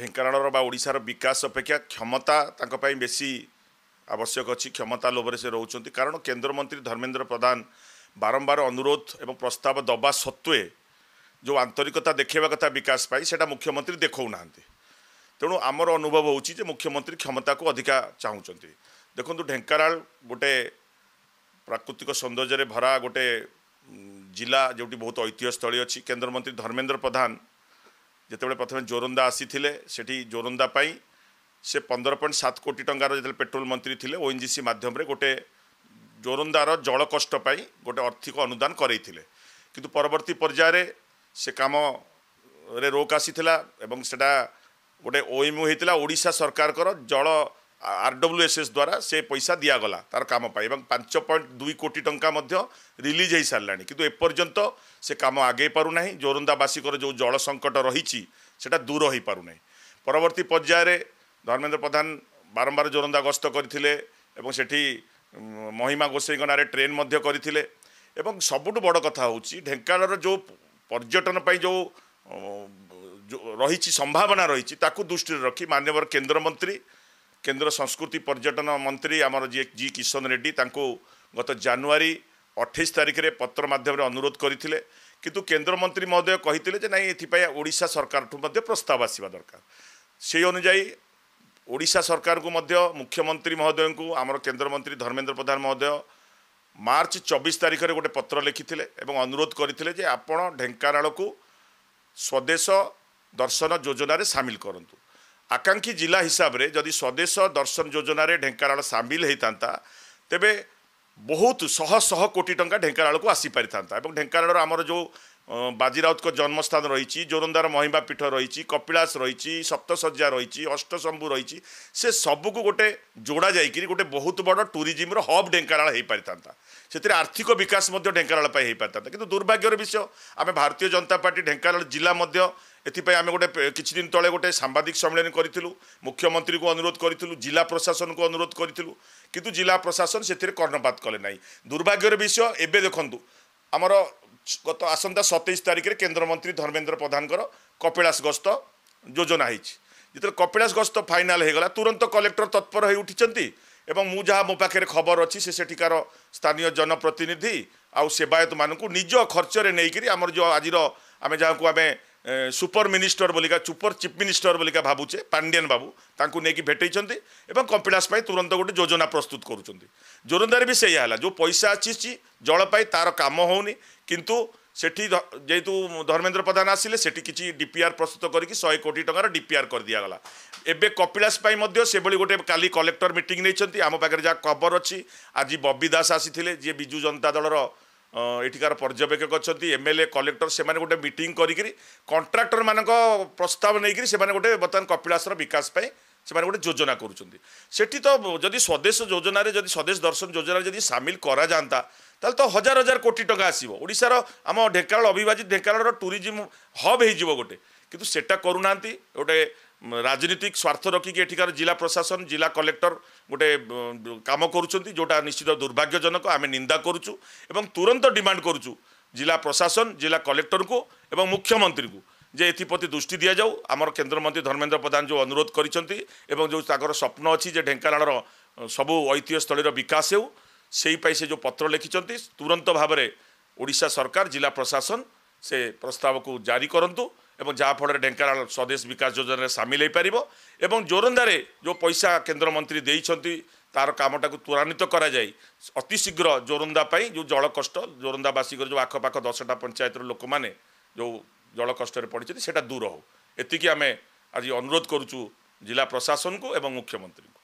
ଢେଙ୍କାନାଳର ବା ଓଡ଼ିଶାର ବିକାଶ ଅପେକ୍ଷା କ୍ଷମତା ତାଙ୍କ ପାଇଁ ବେଶୀ ଆବଶ୍ୟକ ଅଛି କ୍ଷମତା ଲୋଭରେ ସେ ରହୁଛନ୍ତି କାରଣ କେନ୍ଦ୍ରମନ୍ତ୍ରୀ ଧର୍ମେନ୍ଦ୍ର ପ୍ରଧାନ ବାରମ୍ବାର ଅନୁରୋଧ ଏବଂ ପ୍ରସ୍ତାବ ଦେବା ସତ୍ତ୍ୱେ ଯେଉଁ ଆନ୍ତରିକତା ଦେଖାଇବା କଥା ବିକାଶ ପାଇଁ ସେଇଟା ମୁଖ୍ୟମନ୍ତ୍ରୀ ଦେଖାଉନାହାନ୍ତି ତେଣୁ ଆମର ଅନୁଭବ ହେଉଛି ଯେ ମୁଖ୍ୟମନ୍ତ୍ରୀ କ୍ଷମତାକୁ ଅଧିକା ଚାହୁଁଛନ୍ତି ଦେଖନ୍ତୁ ଢେଙ୍କାନାଳ ଗୋଟେ ପ୍ରାକୃତିକ ସୌନ୍ଦର୍ଯ୍ୟରେ ଭରା ଗୋଟେ ଜିଲ୍ଲା ଯେଉଁଠି ବହୁତ ଐତିହ୍ୟସ୍ଥଳୀ ଅଛି କେନ୍ଦ୍ରମନ୍ତ୍ରୀ ଧର୍ମେନ୍ଦ୍ର ପ୍ରଧାନ ଯେତେବେଳେ ପ୍ରଥମେ ଜୋରନ୍ଦା ଆସିଥିଲେ ସେଠି ଜୋରନ୍ଦା ପାଇଁ ସେ ପନ୍ଦର ପଏଣ୍ଟ ସାତ କୋଟି ଟଙ୍କାର ଯେତେବେଳେ ପେଟ୍ରୋଲ ମନ୍ତ୍ରୀ ଥିଲେ ଓ ଏନ୍ ଏନ୍ଜିସି ମାଧ୍ୟମରେ ଗୋଟେ ଜୋରନ୍ଦାର ଜଳ କଷ୍ଟ ପାଇଁ ଗୋଟେ ଆର୍ଥିକ ଅନୁଦାନ କରାଇଥିଲେ କିନ୍ତୁ ପରବର୍ତ୍ତୀ ପର୍ଯ୍ୟାୟରେ ସେ କାମରେ ରୋକ ଆସିଥିଲା ଏବଂ ସେଇଟା ଗୋଟିଏ ଓଇମୁ ହୋଇଥିଲା ଓଡ଼ିଶା ସରକାରଙ୍କର ଜଳ ଆରଡବ୍ଲ୍ୟୁଏସ୍ଏସ୍ ଦ୍ୱାରା ସେ ପଇସା ଦିଆଗଲା ତାର କାମ ପାଇଁ ଏବଂ ପାଞ୍ଚ ପଏଣ୍ଟ ଦୁଇ କୋଟି ଟଙ୍କା ମଧ୍ୟ ରିଲିଜ୍ ହୋଇସାରିଲାଣି କିନ୍ତୁ ଏପର୍ଯ୍ୟନ୍ତ ସେ କାମ ଆଗେଇ ପାରୁନାହିଁ ଜୋରନ୍ଦାବାସୀଙ୍କର ଯେଉଁ ଜଳ ସଙ୍କଟ ରହିଛି ସେଇଟା ଦୂର ହୋଇପାରୁନାହିଁ ପରବର୍ତ୍ତୀ ପର୍ଯ୍ୟାୟରେ ଧର୍ମେନ୍ଦ୍ର ପ୍ରଧାନ ବାରମ୍ବାର ଜୋରନ୍ଦା ଗସ୍ତ କରିଥିଲେ ଏବଂ ସେଠି ମହିମା ଗୋସେଇଙ୍କ ନାଁରେ ଟ୍ରେନ୍ ମଧ୍ୟ କରିଥିଲେ ଏବଂ ସବୁଠୁ ବଡ଼ କଥା ହେଉଛି ଢେଙ୍କାନାଳର ଯେଉଁ ପର୍ଯ୍ୟଟନ ପାଇଁ ଯେଉଁ ରହିଛି ସମ୍ଭାବନା ରହିଛି ତାକୁ ଦୃଷ୍ଟିରେ ରଖି ମାନ୍ୟବର କେନ୍ଦ୍ରମନ୍ତ୍ରୀ କେନ୍ଦ୍ର ସଂସ୍କୃତି ପର୍ଯ୍ୟଟନ ମନ୍ତ୍ରୀ ଆମର ଯିଏ ଜି କିଶନ ରେଡ୍ଡି ତାଙ୍କୁ ଗତ ଜାନୁଆରୀ ଅଠେଇଶ ତାରିଖରେ ପତ୍ର ମାଧ୍ୟମରେ ଅନୁରୋଧ କରିଥିଲେ କିନ୍ତୁ କେନ୍ଦ୍ରମନ୍ତ୍ରୀ ମହୋଦୟ କହିଥିଲେ ଯେ ନାହିଁ ଏଥିପାଇଁ ଓଡ଼ିଶା ସରକାରଠୁ ମଧ୍ୟ ପ୍ରସ୍ତାବ ଆସିବା ଦରକାର ସେହି ଅନୁଯାୟୀ ଓଡ଼ିଶା ସରକାରଙ୍କୁ ମଧ୍ୟ ମୁଖ୍ୟମନ୍ତ୍ରୀ ମହୋଦୟଙ୍କୁ ଆମର କେନ୍ଦ୍ରମନ୍ତ୍ରୀ ଧର୍ମେନ୍ଦ୍ର ପ୍ରଧାନ ମହୋଦୟ ମାର୍ଚ୍ଚ ଚବିଶ ତାରିଖରେ ଗୋଟେ ପତ୍ର ଲେଖିଥିଲେ ଏବଂ ଅନୁରୋଧ କରିଥିଲେ ଯେ ଆପଣ ଢେଙ୍କାନାଳକୁ ସ୍ୱଦେଶ ଦର୍ଶନ ଯୋଜନାରେ ସାମିଲ କରନ୍ତୁ ଆକାଂକ୍ଷୀ ଜିଲ୍ଲା ହିସାବରେ ଯଦି ସ୍ୱଦେଶ ଦର୍ଶନ ଯୋଜନାରେ ଢେଙ୍କାନାଳ ସାମିଲ ହୋଇଥାନ୍ତା ତେବେ ବହୁତ ଶହ ଶହ କୋଟି ଟଙ୍କା ଢେଙ୍କାନାଳକୁ ଆସିପାରିଥାନ୍ତା ଏବଂ ଢେଙ୍କାନାଳର ଆମର ଯେଉଁ ବାଜିରାଉତଙ୍କ ଜନ୍ମସ୍ଥାନ ରହିଛି ଜୋରନ୍ଦାର ମହିମା ପୀଠ ରହିଛି କପିଳାସ ରହିଛି ସପ୍ତଶଯ୍ୟା ରହିଛି ଅଷ୍ଟଶମ୍ଭୁ ରହିଛି ସେ ସବୁକୁ ଗୋଟେ ଯୋଡ଼ା ଯାଇକିରି ଗୋଟେ ବହୁତ ବଡ଼ ଟୁରିଜିମ୍ର ହବ୍ ଢେଙ୍କାନାଳ ହେଇପାରିଥାନ୍ତା ସେଥିରେ ଆର୍ଥିକ ବିକାଶ ମଧ୍ୟ ଢେଙ୍କାନାଳ ପାଇଁ ହେଇପାରିଥାନ୍ତା କିନ୍ତୁ ଦୁର୍ଭାଗ୍ୟର ବିଷୟ ଆମେ ଭାରତୀୟ ଜନତା ପାର୍ଟି ଢେଙ୍କାନାଳ ଜିଲ୍ଲା ମଧ୍ୟ ଏଥିପାଇଁ ଆମେ ଗୋଟେ କିଛି ଦିନ ତଳେ ଗୋଟେ ସାମ୍ବାଦିକ ସମ୍ମିଳନୀ କରିଥିଲୁ ମୁଖ୍ୟମନ୍ତ୍ରୀଙ୍କୁ ଅନୁରୋଧ କରିଥିଲୁ ଜିଲ୍ଲା ପ୍ରଶାସନକୁ ଅନୁରୋଧ କରିଥିଲୁ କିନ୍ତୁ ଜିଲ୍ଲା ପ୍ରଶାସନ ସେଥିରେ କର୍ଣ୍ଣପାତ କଲେ ନାହିଁ ଦୁର୍ଭାଗ୍ୟର ବିଷୟ ଏବେ ଦେଖନ୍ତୁ ଆମର গত আসন্তা সতেইশ তারিখে কেন্দ্রমন্ত্রী ধর্মেন্দ্র প্রধানকর কপিলাস গস্ত যোজনা হয়েছে যেতবে কপিলাস গস্ত ফাইনাল হয়েগলা তুরন্ত কলেক্টর তৎপর হয়ে উঠিছেন এবং মু যা মো পাখে খবর অছি সে সেঠিকার স্থানীয় জনপ্রতিনিধি আউ সেবায়ত মানুষ নিজ খরচরে নেইকি আমার যে আজির আমি যা আমি সুপর মিনিষ্টর বলিকা সুপর চিফ মিনিষ্টর বলিকা ভাবুছে পাণ্ডিয়ান বাবু তাঁকু নেকি ভেটাইছেন এবং কম্পিলাস পাই তুরন্ত গোটে যোজনা প্রস্তুত করছেন যোজনার বি সেইয়া হল যে পয়সা আসিছি জল পাই তার কাম হোনি কিন্তু সেটি যেহেতু ধর্মেন্দ্র প্রধান আসলে সেটি কিছু ডিপিআর প্রস্তুত করি শহে কোটি টাকার ডিপিআর করে দিয়েগলা এবে কপিলাস মধ্যে সেভাবে গোটে কালি কলেক্টর মিটিং নিয়েছেন আম পাখে যা খবর অছি আজি ববি দাস আসিলে যে বিজু জনতা দলর এটিকার পর্যবেক্ষক অনেক এমএলএ কলেক্টর সে গোটে মিটিং করি কন্ট্রাক্টর মান প্রস্তাব নেই সে গোটে বর্তমান কপিলাসর বিকাশ পাই ସେମାନେ ଗୋଟେ ଯୋଜନା କରୁଛନ୍ତି ସେଠି ତ ଯଦି ସ୍ୱଦେଶ ଯୋଜନାରେ ଯଦି ସ୍ୱଦେଶ ଦର୍ଶନ ଯୋଜନାରେ ଯଦି ସାମିଲ କରାଯାଆନ୍ତା ତାହେଲେ ତ ହଜାର ହଜାର କୋଟି ଟଙ୍କା ଆସିବ ଓଡ଼ିଶାର ଆମ ଢେଙ୍କାନାଳ ଅବିଭାଜିତ ଢେଙ୍କାନାଳର ଟୁରିଜିମ୍ ହବ୍ ହେଇଯିବ ଗୋଟେ କିନ୍ତୁ ସେଟା କରୁନାହାନ୍ତି ଗୋଟେ ରାଜନୀତିକ ସ୍ୱାର୍ଥ ରଖିକି ଏଠିକାର ଜିଲ୍ଲା ପ୍ରଶାସନ ଜିଲ୍ଲା କଲେକ୍ଟର ଗୋଟେ କାମ କରୁଛନ୍ତି ଯେଉଁଟା ନିଶ୍ଚିତ ଦୁର୍ଭାଗ୍ୟଜନକ ଆମେ ନିନ୍ଦା କରୁଛୁ ଏବଂ ତୁରନ୍ତ ଡିମାଣ୍ଡ କରୁଛୁ ଜିଲ୍ଲା ପ୍ରଶାସନ ଜିଲ୍ଲା କଲେକ୍ଟରଙ୍କୁ ଏବଂ ମୁଖ୍ୟମନ୍ତ୍ରୀଙ୍କୁ যে এথিপ্রতি দৃষ্টি দিয়া যাও আমার কেন্দ্রমন্ত্রী ধর্মেন্দ্র প্রধান যে অনুরোধ করেছেন এবং যে তাঁর স্বপ্ন অছি যে ঢেঙ্কানাড়র সবু ঐতিহ্যস্থলীর বিকাশ হেউ সেইপাই সে যে পত্র লিখিছেন তুরন্ত ভাবে ওড়শা সরকার জেলা প্রশাসন সে প্রস্তাবক জারি করতু এবং যা ফলে ঢেঙ্কানাড় স্বদেশ বিকাশ যোজনায় সামিল হয়ে পার এবং জোরন্দারে যে পয়সা কেন্দ্রমন্ত্রী দিয়েছেন তার কামটা ত্বরান্বিত করা যায় অতি শীঘ্র জোরন্দা পাই যে জল কষ্ট জোরন্দাবাসী যে আখপাখ দশটা পঞ্চায়েতর লোক মানে যে জল কষ্টের পড়ছে সেটা দূর হোক এতিকি আমি আজ অনুরোধ করছু জেলা প্রশাসনকে এবং মুখ্যমন্ত্রী